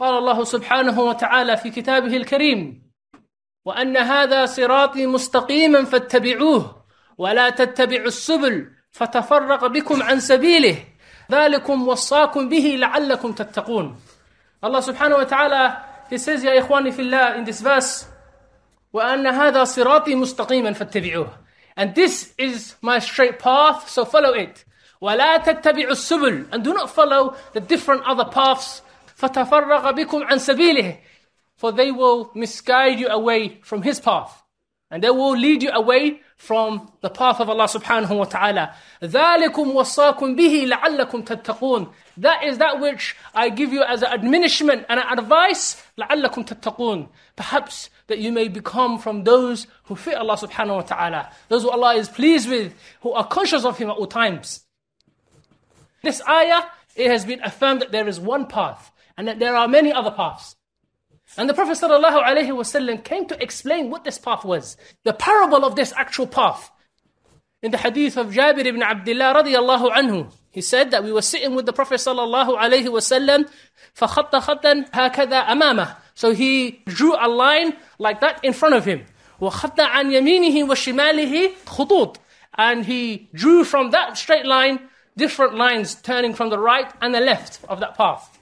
قال الله سبحانه وتعالى في كتابه الكريم وأن هذا صراطي مستقيما فاتبعوه ولا تتبعوا السبل فتفرق بكم عن سبيله ذلكم وصاكم به لعلكم تتقون الله سبحانه وتعالى he says, إخواني في الله in this verse, وَأَنَّ هَذَا صِرَاطِي مُسْتَقِيمًا فَاتَّبِعُوهُ And this is my straight path, so follow it. وَلَا تَتَّبِعُوا السُّبُلُ And do not follow the different other paths فَتَفَرَّغَ بِكُمْ عَنْ سَبِيلِهِ For they will misguide you away from his path. And they will lead you away from the path of Allah subhanahu wa ta'ala. ذَلِكُمْ وَصَّاكُمْ بِهِ لَعَلَّكُمْ تَتَّقُونَ That is that which I give you as an admonishment and an advice. لَعَلَّكُمْ تَتَّقُونَ Perhaps that you may become from those who fear Allah subhanahu wa ta'ala. Those who Allah is pleased with, who are conscious of Him at all times. This ayah, it has been affirmed that there is one path and that there are many other paths. And the Prophet ﷺ came to explain what this path was, the parable of this actual path. In the hadith of Jabir ibn Abdullah radiallahu anhu, he said that we were sitting with the Prophet sallallahu alaihi wasallam, خَطًّا هَكَذَا أَمَامَهُ So he drew a line like that in front of him. وَخَطَّ عَنْ يَمِينِهِ وَشِمَالِهِ خُطُوطٍ And he drew from that straight line, different lines turning from the right and the left of that path.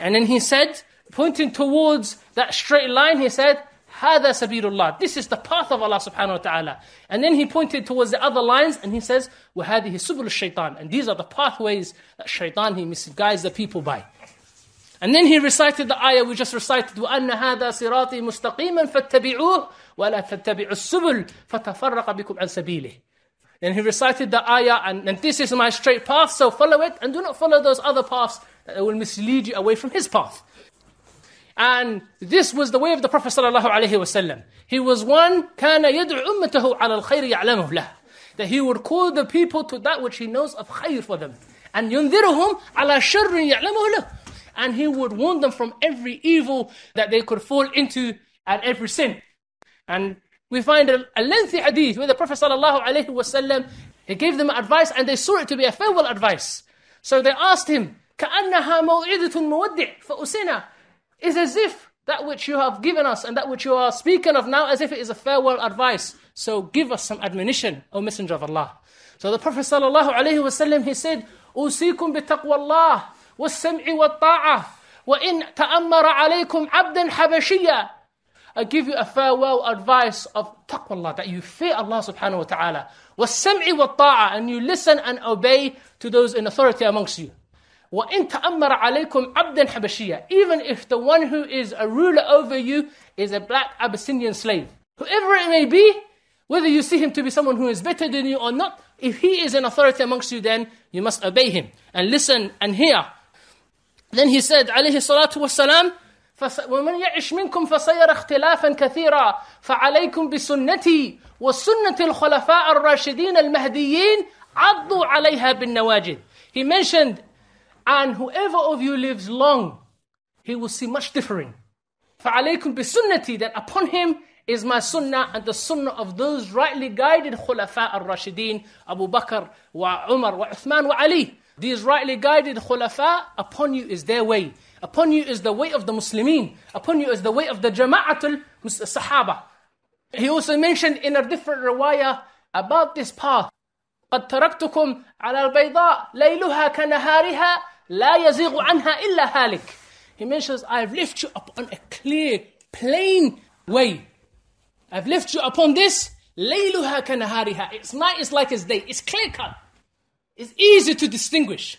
And then he said, pointing towards that straight line, he said, "Hada sabirullah, This is the path of Allah subhanahu wa ta'ala. And then he pointed towards the other lines and he says, وَهَذِهِ سُبُلُ shaitan," And these are the pathways that shaitan, he misguides the people by. And then he recited the ayah we just recited, وَأَنَّ هَذَا صِرَاطِي مُسْتَقِيمًا فَاتَّبِعُوهُ وَلَا تَتَّبِعُوا السُّبُلُ فتفرق بِكُمْ عَنْ سَبِيلِهِ Then he recited the ayah, and, and this is my straight path, so follow it, and do not follow those other paths that they will mislead you away from his path. And this was the way of the Prophet sallallahu alaihi wasallam. He was one كان يدعو أمته على الخير يعلمه له. That he would call the people to that which he knows of khayr for them. And ينذرهم على شر يعلمه له. And he would warn them from every evil that they could fall into and every sin. And we find a, a lengthy hadith where the Prophet sallallahu alaihi wasallam he gave them advice and they saw it to be a farewell advice. So they asked him, كأنها موعدة مودع فأسنا is as if that which you have given us and that which you are speaking of now as if it is a farewell advice. So give us some admonition, O Messenger of Allah. So the Prophet sallallahu alaihi wasallam he said, "O bitaqwa Allah was-sam'i wat-ta'ah wa in ta'ammara alaykum 'abdan I give you a farewell advice of taqwa Allah, that you fear Allah subhanahu wa ta'ala, was-sam'i and you listen and obey to those in authority amongst you. وَإِن تَأَمَّرَ عَلَيْكُمْ عَبْدًا حَبَشِيًّا Even if the one who is a ruler over you is a black Abyssinian slave. Whoever it may be, whether you see him to be someone who is better than you or not, if he is an authority amongst you, then you must obey him and listen and hear. Then he said, عليه الصلاة والسلام, ومن يعش منكم فسيرى اختلافا كثيرا فعليكم بسنتي وسنة الخلفاء الراشدين المهديين عضوا عليها بالنواجد. He mentioned and whoever of you lives long, he will see much differing. فَعَلَيْكُمْ بِسُنَّتِي That upon him is my sunnah and the sunnah of those rightly guided khulafa al-Rashideen, Abu Bakr wa Umar wa Uthman wa Ali. These rightly guided khulafa, upon you is their way. Upon you is the way of the Muslimin. Upon you is the way of the Jama'atul Sahaba. He also mentioned in a different riwayah about this path. قد تركتكم على البيضاء ليلها كنهارها La yazigu anha halik. He mentions, I've left you upon a clear, plain way. I've left you upon this. Layluha kanahariha. Its night is like its day. It's clear cut. It's easy to distinguish.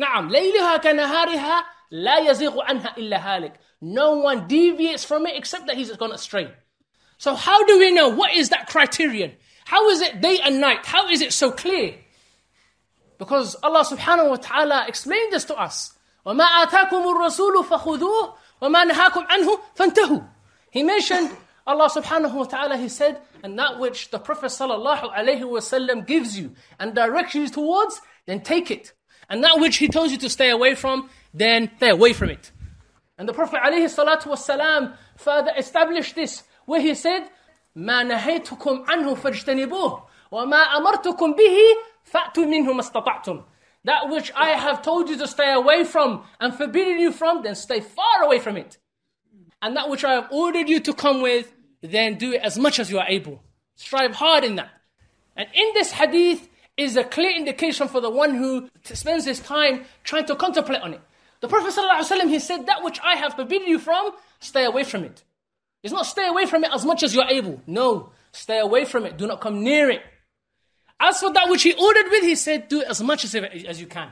نعم Layluha kanahariha. لا yazigu عنها إلا halik. No one deviates from it except that he's gone astray. So how do we know what is that criterion? How is it day and night? How is it so clear? Because Allah subhanahu wa ta'ala explained this to us. وَمَا آتَاكُمُ الرَّسُولُ فَخُذُوهُ وَمَا نَهَاكُمْ عَنْهُ فَأَنْتُهُ He mentioned Allah subhanahu wa ta'ala, He said, and that which the Prophet sallallahu alayhi wasallam gives you and directs you towards, then take it. And that which he tells you to stay away from, then stay away from it. And the Prophet alayhi salatu wasallam further established this, where he said, مَا نَهَيْتُكُمْ عَنْهُ فَاجْتَنِبُوهُ وَمَا أَمَرْتُكُمْ بِهِ Fa'tu That which I have told you to stay away from and forbidden you from, then stay far away from it. And that which I have ordered you to come with, then do it as much as you are able. Strive hard in that. And in this hadith is a clear indication for the one who spends his time trying to contemplate on it. The Prophet ﷺ, he said, That which I have forbidden you from, stay away from it. It's not stay away from it as much as you're able. No, stay away from it. Do not come near it. As for that which he ordered with, he said, do as much as, as you can.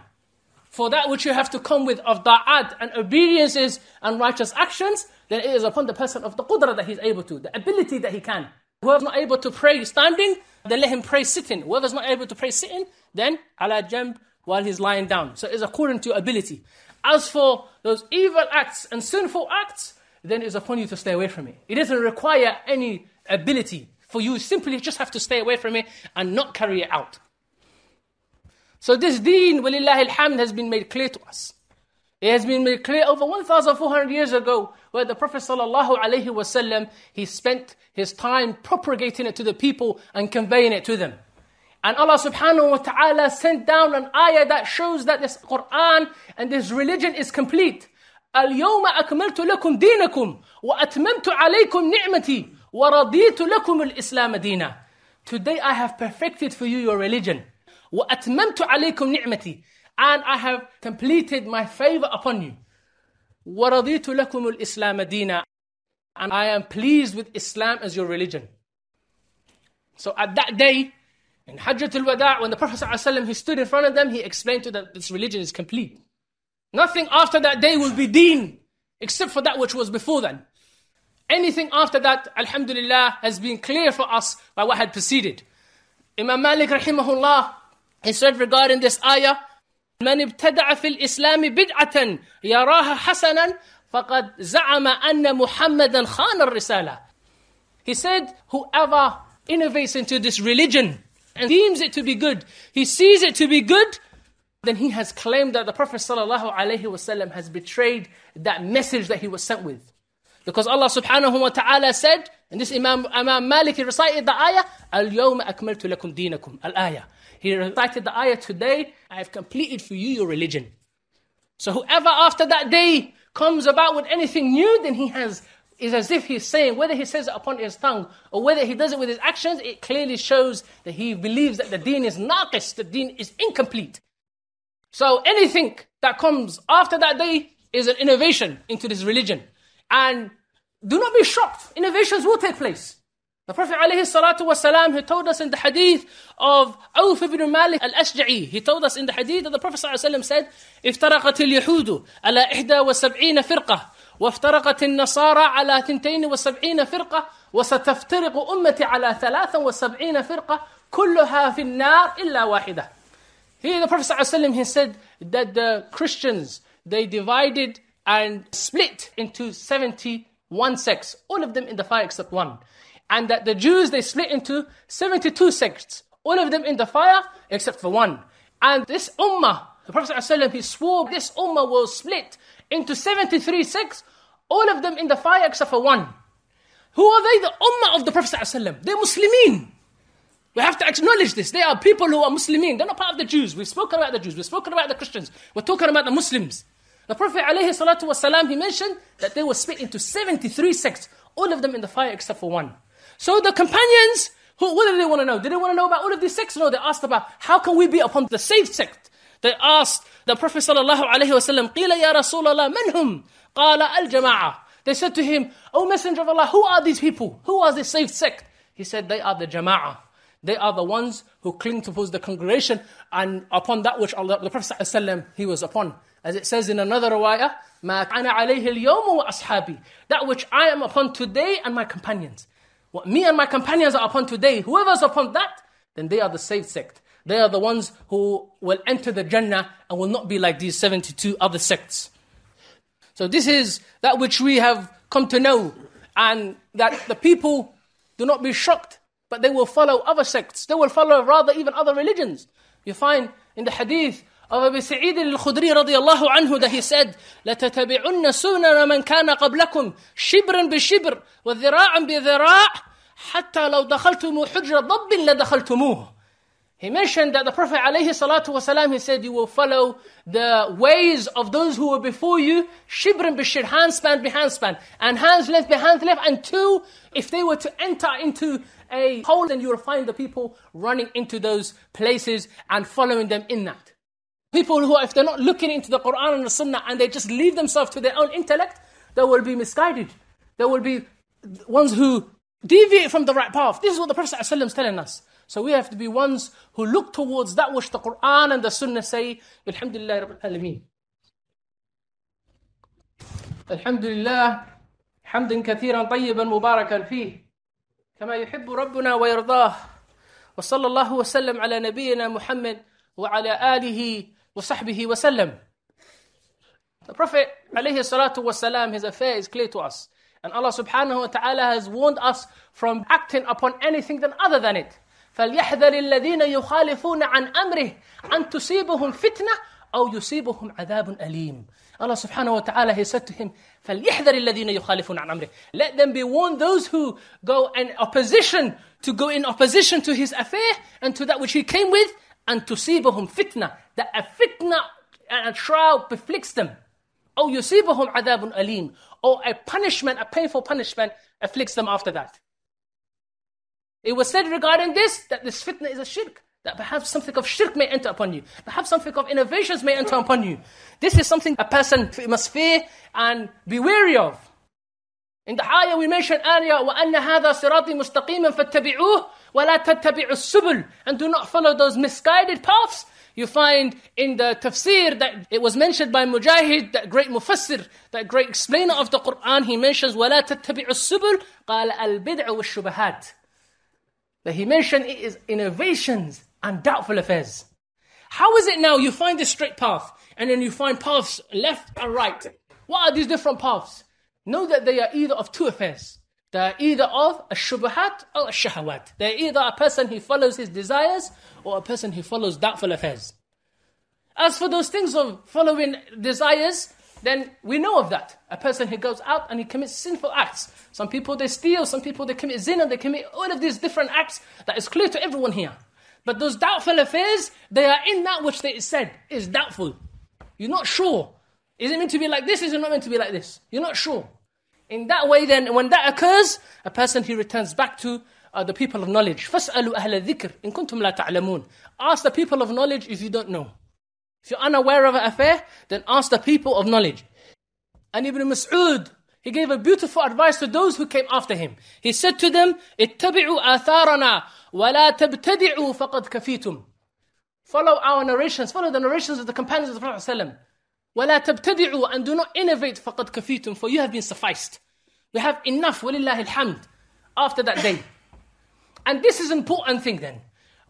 For that which you have to come with of da'at and obediences and righteous actions, then it is upon the person of the qudra that he's able to, the ability that he can. Whoever's not able to pray standing, then let him pray sitting. Whoever's not able to pray sitting, then ala jamb while he's lying down. So it's according to ability. As for those evil acts and sinful acts, then it's upon you to stay away from it. It doesn't require any ability for you simply just have to stay away from it and not carry it out. So this deen, walillahi hamd, has been made clear to us. It has been made clear over 1,400 years ago where the Prophet sallallahu wasallam he spent his time propagating it to the people and conveying it to them. And Allah subhanahu wa ta'ala sent down an ayah that shows that this Quran and this religion is complete. اليوم أكملت لكم دينكم وأتممت عليكم نعمتي وَرَضِيتُ لَكُمُ الْإِسْلَامَ دِينًا Today I have perfected for you your religion. وَأَتْمَمْتُ عَلَيْكُمْ نِعْمَتِي And I have completed my favor upon you. وَرَضِيتُ لَكُمُ الْإِسْلَامَ دِينًا And I am pleased with Islam as your religion. So at that day, in Hajjatul al-Wada, when the Prophet ﷺ, he stood in front of them, he explained to them this religion is complete. Nothing after that day will be deen, except for that which was before then. Anything after that, alhamdulillah, has been clear for us by what had preceded. Imam Malik rahimahullah, he said regarding this ayah, من ابتدع في الإسلام بدعة يراها حسنا فقد زعم أن محمدا خان الرسالة. He said, whoever innovates into this religion and deems it to be good, he sees it to be good, then he has claimed that the Prophet ﷺ has betrayed that message that he was sent with. Because Allah subhanahu wa ta'ala said, and this Imam, Imam Malik he recited the ayah, Al-Yawma akmaltu lakum dinakum, al-ayah. He recited the ayah, today I have completed for you your religion. So whoever after that day comes about with anything new, then he has, is as if he's saying, whether he says it upon his tongue or whether he does it with his actions, it clearly shows that he believes that the deen is naqis, the deen is incomplete. So anything that comes after that day is an innovation into this religion. And do not be shocked, innovations will take place. The Prophet والسلام, he told us in the hadith of Awf ibn Malik al-Ashja'i, he told us in the hadith that the Prophet وسلم, said, افترقت اليهود على إحدى وسبعين فرقة وافترقت النصارى على تنتين وسبعين فرقة وستفترق أمتي على ثلاثا وسبعين فرقة كلها في النار إلا واحدة. Here the Prophet ﷺ, he said that the Christians, they divided and split into 71 sects, all of them in the fire except one. And that the Jews, they split into 72 sects, all of them in the fire except for one. And this ummah, the Prophet ﷺ, he swore this ummah will split into 73 sects, all of them in the fire except for one. Who are they? The ummah of the Prophet ﷺ. They're Muslimin. We have to acknowledge this. They are people who are Muslimin. They're not part of the Jews. We've spoken about the Jews. We've spoken about the Christians. We're talking about the Muslims. The Prophet ﷺ, he mentioned that they were split into 73 sects, all of them in the fire except for one. So the companions, who, what did they want to know? Did they want to know about all of these sects? No, they asked about how can we be upon the safe sect? They asked the Prophet sallallahu alaihi wasallam, قِيلَ يَا رَسُولَ اللَّهِ مَنْ هُمْ قَالَ الْجَمَاعَةِ They said to him, O Messenger of Allah, who are these people? Who are this safe sect? He said, they are the Jama'a. They are the ones who cling towards the congregation and upon that which Allah, the Prophet sallallahu alaihi wasallam, he was upon. As it says in another riwayah, مَا كَانَ عَلَيْهِ الْيَوْمُ وَأَصْحَابِي That which I am upon today and my companions. What me and my companions are upon today, whoever's upon that, then they are the saved sect. They are the ones who will enter the Jannah and will not be like these 72 other sects. So this is that which we have come to know and that the people do not be shocked, but they will follow other sects. They will follow rather even other religions. You find in the hadith of Abu Sa'id al-Khudri radiallahu anhu that he said, لَتَتَبِعُنَّ سُنَنَ مَنْ كَانَ قَبْلَكُمْ شِبْرًا بِشِبْرٍ وَذِرَاعًا بِذِرَاعٍ حَتَّى لَوْ دَخَلْتُمُ حُجْرَ ضَبٍ لَدَخَلْتُمُوهُ He mentioned that the Prophet alayhi he said, you will follow the ways of those who were before you, shibran bishir, handspan behind span, and hands left behind left and two, if they were to enter into a hole, then you will find the people running into those places and following them in that. People who, if they're not looking into the Quran and the Sunnah and they just leave themselves to their own intellect, they will be misguided. They will be ones who deviate from the right path. This is what the Prophet ﷺ is telling us. So we have to be ones who look towards that which the Quran and the Sunnah say, Alhamdulillah Rabbil Alameen. الحمد لله حمدا كثيرا طيبا مباركا فيه كما يحب ربنا ويرضاه وصلى الله وسلم على نبينا محمد وعلى آله وصحبه وسلم. The Prophet عليه salatu wasalam, his affair is clear to us. And Allah subhanahu wa ta'ala has warned us from acting upon anything than other than it. فَلْيَحْذَرِ الَّذِينَ يُخَالِفُونَ عَنْ أَمْرِهِ أَنْ تُصِيبُهُمْ فِتْنَةٌ أَوْ يُصِيبُهُمْ عَذَابٌ أَلِيمٌ Allah subhanahu wa ta'ala, He said to him, فَلْيَحْذَرِ الَّذِينَ يُخَالِفُونَ عَنْ أَمْرِهِ Let them be warned those who go in opposition, to go in opposition to His affair and to that which He came with أن تصيبهم fitna, that a fitna and a trial afflicts them أو يصيبهم adabun alim, or a punishment a painful punishment afflicts them after that it was said regarding this that this fitna is a shirk that perhaps something of shirk may enter upon you perhaps something of innovations may enter upon you this is something a person must fear and be wary of in the ayah we mentioned earlier وَأَنَّ هَذَا صِرَاطِي مُسْتَقِيمًا فَاتَّبِعُوهُ السُّبُلْ And do not follow those misguided paths. You find in the tafsir that it was mentioned by Mujahid, that great mufassir, that great explainer of the Quran, he mentions, وَلَا تَتَّبِعُ السُّبُلْ قَالَ الْبِدْعُ وَالشُّبَهَاتِ That he mentioned it is innovations and doubtful affairs. How is it now you find the straight path and then you find paths left and right? What are these different paths? Know that they are either of two affairs. They're either of a shubhat or a shahwat. They're either a person who follows his desires or a person who follows doubtful affairs. As for those things of following desires, then we know of that. A person who goes out and he commits sinful acts. Some people they steal, some people they commit zina, they commit all of these different acts that is clear to everyone here. But those doubtful affairs, they are in that which they said is doubtful. You're not sure. Is it meant to be like this? Is it not meant to be like this? You're not sure. In that way, then, when that occurs, a person he returns back to uh, the people of knowledge. فَاسْأَلُوا أَهْلَ الذِّكْرِ إِن كُنْتُمْ لَا تَعْلَمُونَ Ask the people of knowledge if you don't know. If you're unaware of an affair, then ask the people of knowledge. And Ibn Mas'ud, he gave a beautiful advice to those who came after him. He said to them, اتَّبِعُوا آثَارَنَا وَلَا تَبْتَدِعُوا فَقَدْ كَفِيتُمْ Follow our narrations, follow the narrations of the companions of the Prophet ﷺ. وَلَا تَبْتَدِعُوا And do not innovate فَقَدْ كَفِيتُمْ For you have been sufficed. We have enough, وَلِلَّهِ الْحَمْدِ After that day. And this is an important thing then.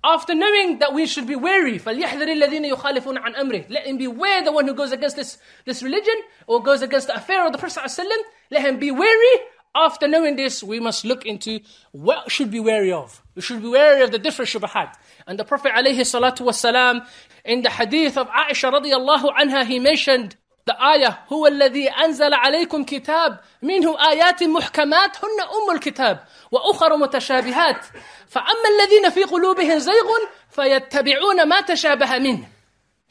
After knowing that we should be wary, فَلْيَحْذَرِ الَّذِينَ يُخَالِفُونَ عَنْ أَمْرِهِ Let him beware the one who goes against this, this religion or goes against the affair of the Prophet ﷺ. Let him be wary After knowing this, we must look into what should be wary of. We should be wary of the different shubahat. And the Prophet alayhi in the hadith of Aisha radiallahu anha, he mentioned the ayah, هو الذي أنزل عليكم كتاب منه آيات محكمات هن أم الكتاب وأخر متشابهات فأما الذين في قلوبهم زيغ فيتبعون ما تشابه منه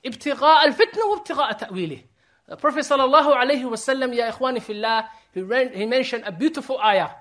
ابتغاء الفتنة وابتغاء تأويله The Prophet sallallahu alaihi wasallam, ya ikhwani fillah, he, ran, he mentioned a beautiful ayah.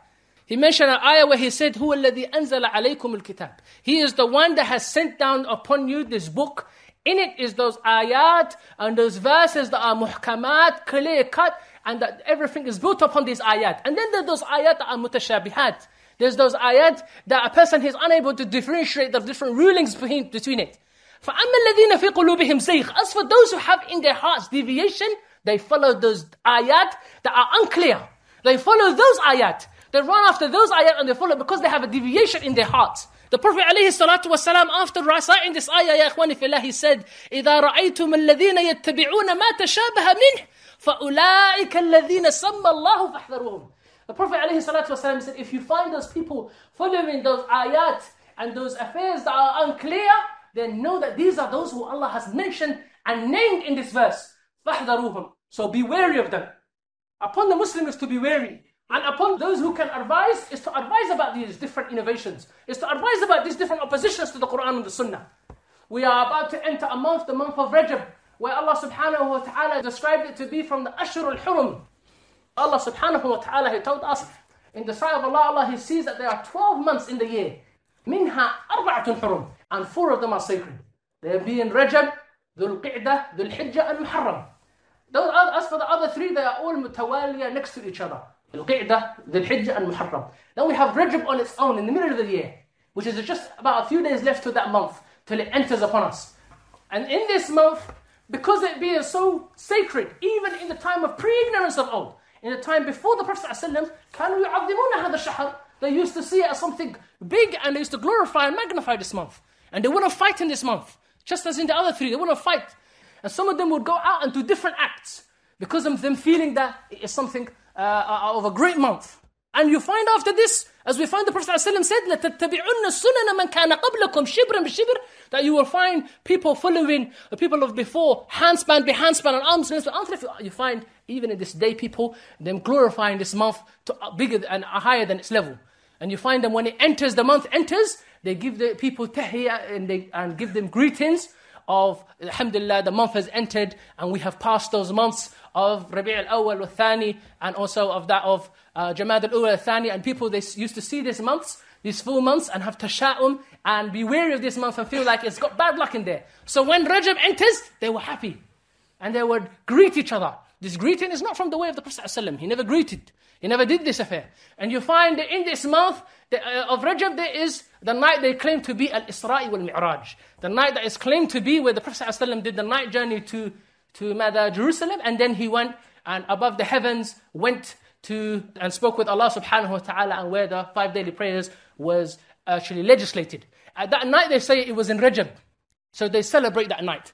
He mentioned an ayah where he said, "Who الَّذِي أَنزَلَ عَلَيْكُمُ الْكِتَابِ He is the one that has sent down upon you this book. In it is those ayat and those verses that are muhkamat, clear cut, and that everything is built upon these ayat. And then there are those ayat that are mutashabihat. There's those ayat that a person is unable to differentiate the different rulings between, between it. فَأَمَّا الَّذِينَ فِي قُلُوبِهِمْ زَيْغ As for those who have in their hearts deviation, they follow those ayat that are unclear. They follow those ayat. They run after those ayat and they follow because they have a deviation in their hearts. The Prophet alayhi salatu والسلام after reciting this ayah, أخواني في الله he said, إِذَا رَأَيْتُمَ الَّذِينَ يَتَّبِعُونَ مَا تَشَابَهَ مِنْهِ فَأُولَٰئِكَ الَّذِينَ سَمَّ اللَّهُ فَاحْذَرُوهُم The Prophet alayhi salatu wasalam said, if you find those people following those ayat and those affairs that are unclear, then know that these are those who Allah has mentioned and named in this verse. فَحْذَرُوهُمْ So be wary of them. Upon the Muslim is to be wary. And upon those who can advise is to advise about these different innovations, is to advise about these different oppositions to the Quran and the Sunnah. We are about to enter a month, the month of Rajab, where Allah subhanahu wa ta'ala described it to be from the Ashur al Hurum. Allah subhanahu wa ta'ala, He told us in the sight of Allah, Allah, He sees that there are 12 months in the year. منها أربعة حرم and four of them are sacred they being Rajab ذو القعدة ذو الحجة المحرم Those, as for the other three they are all متوالية next to each other القعدة ذو الحجة المحرم Then we have Rajab on its own in the middle of the year which is just about a few days left to that month till it enters upon us and in this month because it being so sacred even in the time of pre-ignorance of old in the time before the Prophet ﷺ كانوا يعظمون هذا الشهر they used to see it as something big and they used to glorify and magnify this month. And they wouldn't fight in this month, just as in the other three, they wouldn't fight. And some of them would go out and do different acts because of them feeling that it's something uh, uh, of a great month. And you find after this, as we find the Prophet ﷺ said, That you will find people following the people of before, handspan by handspan and arms and arms. You find even in this day people, them glorifying this month to bigger and higher than its level. And you find them when it enters, the month enters, they give the people tahiyya and, they, and give them greetings of, alhamdulillah, the month has entered and we have passed those months of Rabi' al-Awwal al-Thani and also of that of uh, Jamad al-Awwal al-Thani. And people, they used to see these months, these full months and have tasha'um and be wary of this month and feel like it's got bad luck in there. So when Rajab enters, they were happy and they would greet each other. This greeting is not from the way of the Prophet ﷺ. He never greeted. He never did this affair. And you find that in this month uh, of Rajab, there is the night they claim to be Al-Isra'i wal-Mi'raj. The night that is claimed to be where the Prophet ﷺ did the night journey to, to Mada, Jerusalem. And then he went and above the heavens went to and spoke with Allah subhanahu wa ta'ala and where the five daily prayers was actually legislated. At that night they say it was in Rajab. So they celebrate that night.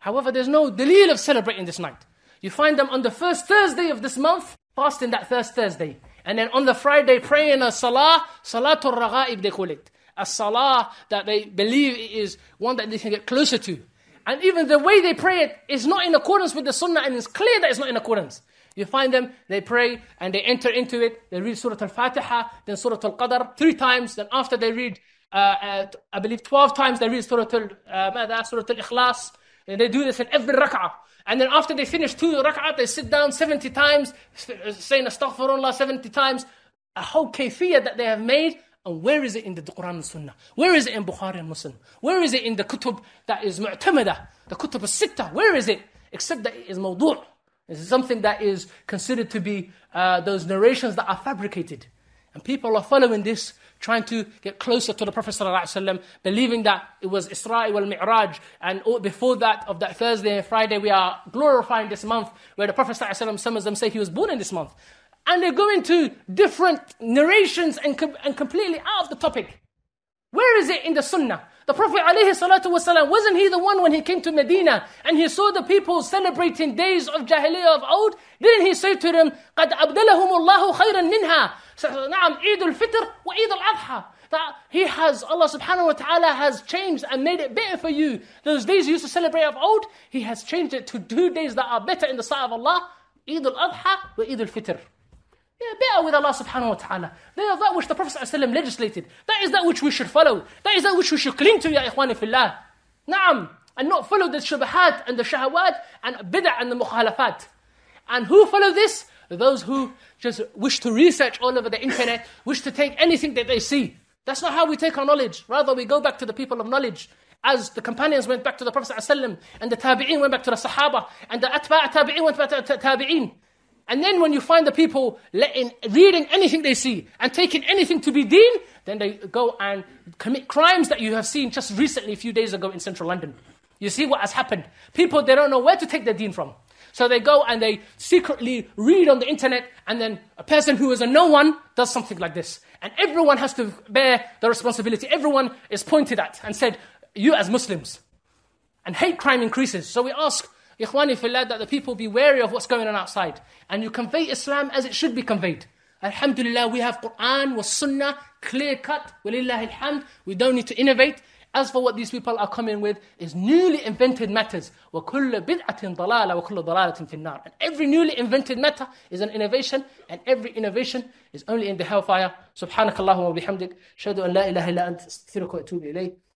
However, there's no delil of celebrating this night. You find them on the first Thursday of this month, fasting that first Thursday. And then on the Friday, praying a salah, salatul raghaib they call it. A salah that they believe is one that they can get closer to. And even the way they pray it is not in accordance with the sunnah, and it's clear that it's not in accordance. You find them, they pray, and they enter into it. They read Surah Al Fatiha, then Surah Al Qadr three times. Then after they read, uh, uh, I believe, 12 times, they read Surah Al, uh, Al Ikhlas. And they do this in every rak'ah. And then after they finish two rak'ah, they sit down 70 times, uh, saying astaghfirullah 70 times. A whole kayfiyah that they have made. And where is it in the Quran and Sunnah? Where is it in Bukhari and Muslim? Where is it in the kutub that is mu'tamada? The kutub al-sitta, where is it? Except that it is mawdu'. It's something that is considered to be uh, those narrations that are fabricated. And people are following this trying to get closer to the Prophet ﷺ, believing that it was Isra wal Mi'raj. And oh, before that, of that Thursday and Friday, we are glorifying this month where the Prophet Wasallam some of them say he was born in this month. And they go into different narrations and, com- and completely out of the topic. Where is it in the Sunnah? The Prophet ﷺ, wasn't he the one when he came to Medina and he saw the people celebrating days of Jahiliyyah of old? Didn't he say to them, قَدْ أَبْدَلَهُمُ اللَّهُ خَيْرًا مِنْهَا نعم, Eid الفطر fitr wa That he has, Allah subhanahu wa ta'ala has changed and made it better for you. Those days you used to celebrate of old, he has changed it to two days that are better in the sight of Allah. Eid al-Adha wa Eid al-Fitr better with Allah subhanahu wa ta'ala. They are that which the Prophet legislated. That is that which we should follow. That is that which we should cling to, ya ikhwani fillah. Naam. And not follow the shubahat and the shahawat and bid'ah and the mukhalafat. And who follow this? Those who just wish to research all over the internet, wish to take anything that they see. That's not how we take our knowledge. Rather, we go back to the people of knowledge. As the companions went back to the Prophet and the tabi'een went back to the Sahaba, and the atba'a tabi'een went back to the tabi'een. And then when you find the people letting, reading anything they see and taking anything to be deen, then they go and commit crimes that you have seen just recently, a few days ago in central London. You see what has happened. People, they don't know where to take their deen from. So they go and they secretly read on the internet, and then a person who is a no one does something like this. And everyone has to bear the responsibility. Everyone is pointed at and said, You as Muslims. And hate crime increases. So we ask, Ikhwani fillah, that the people be wary of what's going on outside. And you convey Islam as it should be conveyed. Alhamdulillah, we have Quran, was Sunnah, clear cut, alhamd. We don't need to innovate. As for what these people are coming with is newly invented matters. And every newly invented matter is an innovation, and every innovation is only in the hellfire. سبحانك اللهم وبحمدك. أشهد la ilaha إله إلا